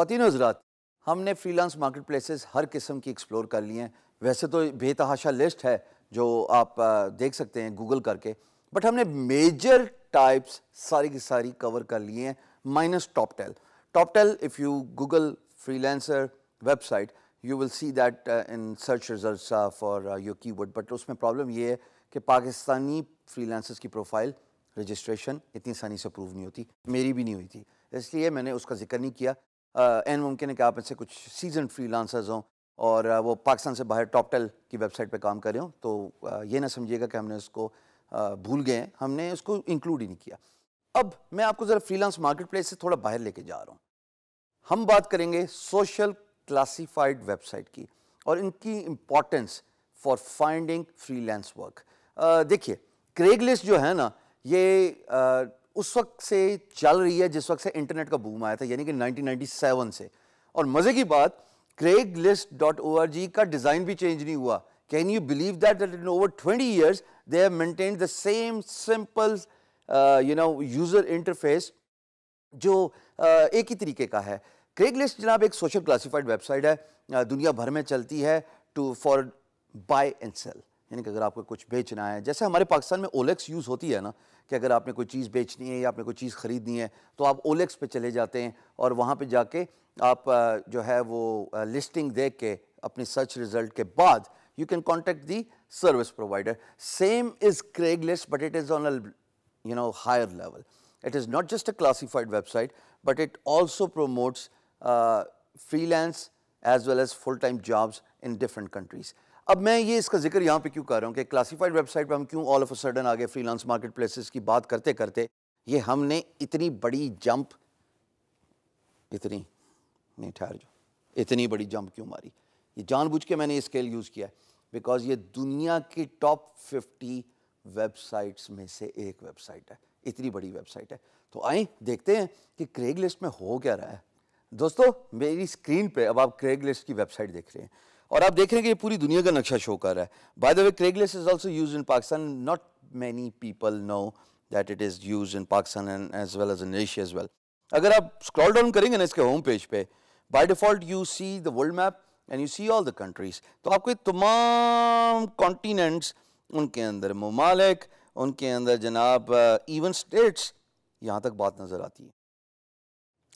खातिन हजरात हमने फ्रीलांस मार्केट प्लेसेस हर किस्म की एक्सप्लोर कर लिए हैं वैसे तो बेतहाशा लिस्ट है जो आप देख सकते हैं गूगल करके बट हमने मेजर टाइप्स सारी की सारी कवर कर लिए हैं minus Toptal Toptal if you Google freelancer website you will see that in search result for your word but उसमें प्रॉब्लम ये है कि पाकिस्तानी फ्रीलांसर्स की प्रोफाइल रजिस्ट्रेशन इतनी आसानी से अप्रूव नहीं होती मेरी भी नहीं हुई थी इसलिए मैंने उसका जिक्र नहीं किया एन मुमकिन है कि आप में से कुछ सीजन फ्री लांसर्स हों और वो पाकिस्तान से बाहर टॉप टेल की वेबसाइट पे काम कर रहे हों तो ये ना समझिएगा कि हमने उसको भूल गए हैं हमने उसको इंक्लूड ही नहीं किया अब मैं आपको ज़रा फ्रीलांस मार्केट प्लेस से थोड़ा बाहर लेके जा रहा हूँ हम बात करेंगे सोशल क्लासीफाइड वेबसाइट की और इनकी importance for finding freelance work देखिए क्रेगलिस्ट जो है ना ये उस वक्त से चल रही है जिस वक्त से इंटरनेट का बूम आया था यानी कि 1997 से और मज़े की बात Craigslist dot O R G का डिज़ाइन भी चेंज नहीं हुआ can you believe that that in over twenty years they have maintain the same simple you know user interface जो uh, एक ही तरीके का है क्रेग लिस्ट जनाब एक सोशल क्लासीफाइड वेबसाइट है uh, दुनिया भर में चलती है to for buy and sell यानी कि अगर आपको कुछ बेचना है जैसे हमारे पाकिस्तान में ओलेक्स यूज़ होती है ना कि अगर आपने कोई चीज़ बेचनी है या आपने कोई चीज़ ख़रीदनी है तो आप ओलेक्स पे चले जाते हैं और वहाँ पे जाके आप जो है वो लिस्टिंग देख के अपनी सर्च रिज़ल्ट के बाद you can contact the service provider same is Craigslist but it is on you know higher level it is not just a classified website but it also promotes freelance as well as full time jobs in different countries अब मैं ये इसका जिक्र यहाँ पे क्यों कर रहा हूँ कि क्लासिफाइड वेबसाइट पे हम क्यों ऑल ऑफ अ सडन आगे फ्रीलांस मार्केट प्लेसेस की बात करते करते ये हमने इतनी बड़ी जंप इतनी नहीं ठहर जो इतनी बड़ी जंप क्यों मारी ये जानबूझ के मैंने ये स्केल यूज़ किया है बिकॉज ये दुनिया की टॉप फिफ्टी वेबसाइट्स में से एक वेबसाइट है इतनी बड़ी वेबसाइट है तो आए देखते हैं कि क्रेग लिस्ट में हो क्या रहा है दोस्तों मेरी स्क्रीन पे अब आप क्रेग लिस्ट की वेबसाइट देख रहे हैं और आप देख रहे हैं कि पूरी दुनिया का नक्शा शो कर रहा है by the way Craigslist is also use in Pakistan not many people know that it is use in Pakistan and as well as in Asia as well अगर आप स्क्रॉल डाउन करेंगे ना इसके होम पेज पे by default you see the world map and you see all the countries तो आपको तमाम continents उनके अंदर ममालिक उनके अंदर जनाब इवन स्टेट्स यहाँ तक बात नज़र आती है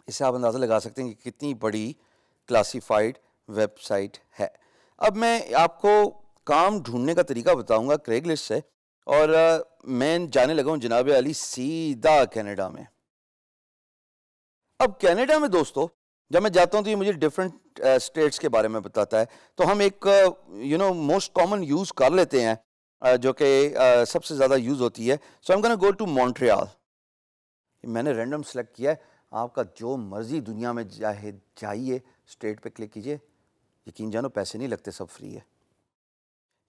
इससे आप अंदाज़ा लगा सकते हैं कि कितनी बड़ी क्लासीफाइड वेबसाइट है अब मैं आपको काम ढूंढने का तरीका बताऊंगा लिस्ट से और आ, मैं जाने लगा हूँ जनाब अली सीधा कनाडा में अब कनाडा में दोस्तों जब मैं जाता हूँ तो ये मुझे डिफरेंट स्टेट्स के बारे में बताता है तो हम एक you know most common use कर लेते हैं जो कि सबसे ज़्यादा यूज़ होती है so I'm gonna go to Montreal मैंने रैंडम सेलेक्ट किया है आपका जो मर्ज़ी दुनिया में जाए जाइए स्टेट पे क्लिक कीजिए यकीन जानो पैसे नहीं लगते सब फ्री है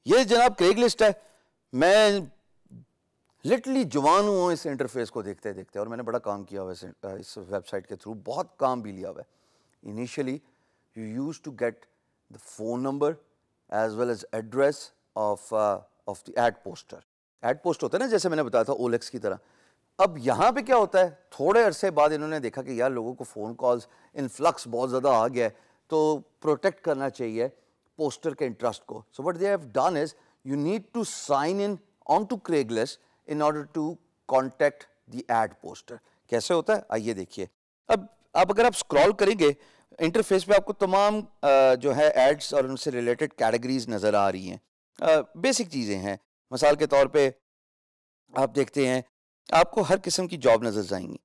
ये जनाब क्रेग लिस्ट है मैं लिटली जवान हुआ इस इंटरफेस को देखते देखते और मैंने बड़ा काम किया हुआ है इस वेबसाइट के थ्रू बहुत काम भी लिया हुआ है initially you use to get the phone number as well as address of of the ad poster ad post होता है ना जैसे मैंने बताया था ओलेक्स की तरह अब यहाँ पे क्या होता है थोड़े अरसे बाद इन्होंने देखा कि यार लोगों को फ़ोन कॉल्स इनफ्लक्स बहुत ज़्यादा आ गया है तो प्रोटेक्ट करना चाहिए पोस्टर के इंटरेस्ट को so what they have done is you need to sign in on to Craigslist in order to contact the ad poster कैसे होता है आइए देखिए अब अब अगर आप स्क्रॉल करेंगे इंटरफेस पे आपको तमाम जो है एड्स और उनसे रिलेटेड कैटेगरीज नज़र आ रही हैं बेसिक चीज़ें हैं मिसाल के तौर पे आप देखते हैं आपको हर किस्म की जॉब नज़र आएंगी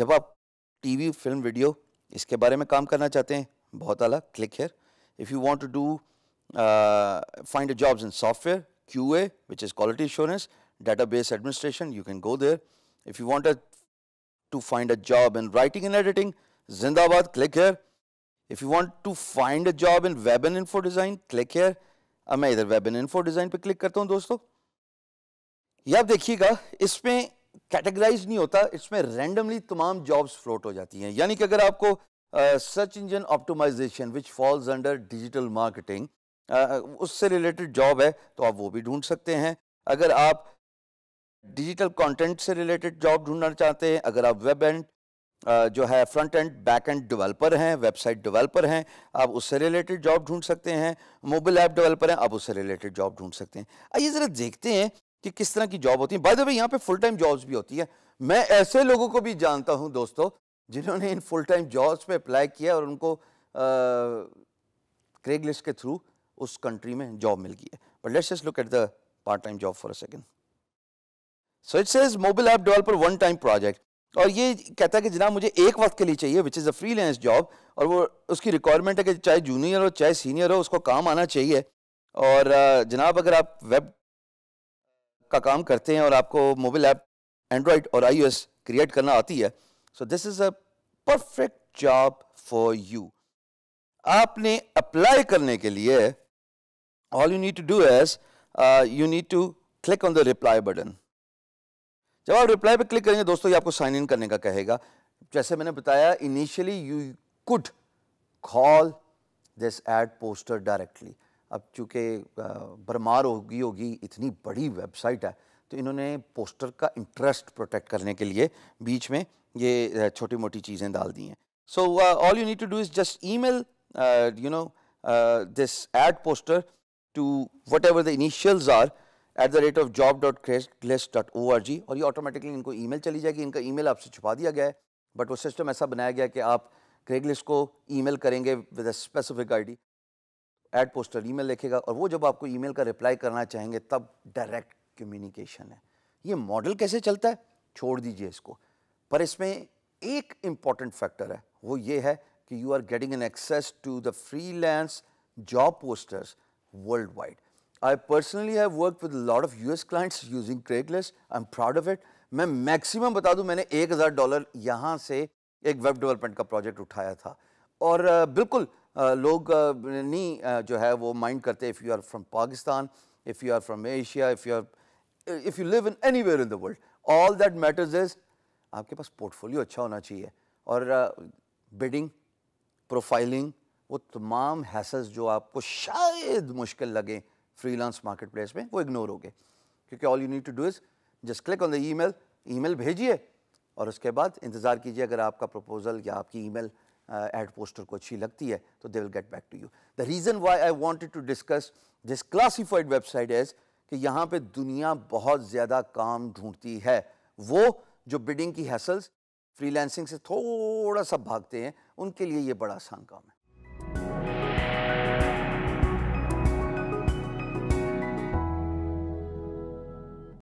जब आप टीवी फिल्म वीडियो इसके बारे में काम करना चाहते हैं बहुत अलग click here if you want to do find a jobs in software Q A which is quality insurance database administration you can go there if you want to find a job in writing and editing जिंदाबाद click here if you want to find a job in web and info design click here अब मैं इधर web and info design पर click करता हूँ दोस्तों ये आप देखिएगा इसमें कैटेगराइज नहीं होता इसमें रैंडमली तमाम जॉब्स फ्लोट हो जाती हैं यानी कि अगर आपको uh, search engine optimization which falls under digital marketing uh, उससे related job है तो आप वो भी ढूंढ सकते हैं अगर आप डिजिटल कंटेंट से रिलेटेड जॉब ढूंढना चाहते हैं अगर आप वेब एंड जो है front end back end developer हैं वेबसाइट डेवलपर हैं आप उससे रिलेटेड जॉब ढूंढ सकते हैं मोबाइल ऐप डेवलपर हैं आप उससे रिलेटेड जॉब ढूंढ सकते हैं आइए ज़रा देखते हैं कि किस तरह की जॉब होती है बाय द वे यहाँ पे फुल टाइम जॉब्स भी होती है मैं ऐसे लोगों को भी जानता हूँ दोस्तों जिन्होंने इन फुल टाइम जॉब्स पे अप्लाई किया और उनको क्रेग लिस्ट के थ्रू उस कंट्री में जॉब मिल गई है but let's just look at the part time job for a second so it says mobile app developer one time project और ये कहता है कि जनाब मुझे एक वक्त के लिए चाहिए which is a free job और वो उसकी रिक्वायरमेंट है कि चाहे जूनियर हो चाहे सीनियर हो उसको काम आना चाहिए और जनाब अगर आप वेब का काम करते हैं और आपको मोबाइल ऐप एंड्रॉयड और आई क्रिएट करना आती है so this is a perfect job for you आपने अप्लाई करने के लिए all you need to do is you need to click on the reply button जब आप रिप्लाई पे क्लिक करेंगे दोस्तों ये आपको साइन इन करने का कहेगा जैसे मैंने बताया initially you could call this ad poster directly अब चूंकि uh, भरमार होगी होगी इतनी बड़ी वेबसाइट है तो इन्होंने पोस्टर का इंटरेस्ट प्रोटेक्ट करने के लिए बीच में ये छोटी मोटी चीज़ें डाल दी हैं so all you need to do is just email you know this ad poster to whatever the initials are at the rate of job dot ग्लेस डॉट ओ आर जी और ये automatically इनको ई mail चली जाएगी इनका ई mail आपसे छुपा दिया गया है बट वो सिस्टम ऐसा बनाया गया कि आप क्रेगलिस्ट को ई मेल करेंगे with specific I D ad poster email लिखेगा और वो जब आपको ई मेल का रिप्लाई करना चाहेंगे तब डायरेक्ट कम्युनिकेशन है ये मॉडल कैसे चलता है छोड़ दीजिए इसको पर इसमें एक इम्पॉर्टेंट फैक्टर है वो ये है कि you are getting an access to the freelance job posters world wide I personally have work with lot of US clients using Craigslist I am proud of it मैं मैक्सिमम बता दूं मैंने एक हज़ार डॉलर यहाँ से एक वेब डेवलपमेंट का प्रोजेक्ट उठाया था और बिल्कुल लोग नहीं जो है वो माइंड करते if you are from Pakistan if you are from Asia if you are if you live in anywhere in the world all that matters is आपके पास पोर्टफोलियो अच्छा होना चाहिए और बिडिंग प्रोफाइलिंग वो तमाम हैसल्स जो आपको शायद मुश्किल लगे फ्रीलांस मार्केट प्लेस में वो इग्नोर हो गए क्योंकि all you need to do is just click on the email email भेजिए और उसके बाद इंतज़ार कीजिए अगर आपका प्रपोजल या आपकी ईमेल एड पोस्टर को अच्छी लगती है तो they will get back to you the reason why I wanted to discuss this classified website as कि यहाँ पे दुनिया बहुत ज़्यादा काम ढूंढती है वो जो बिडिंग की हैसल्स फ्रीलैंसिंग से थोड़ा सा भागते हैं उनके लिए ये बड़ा आसान काम है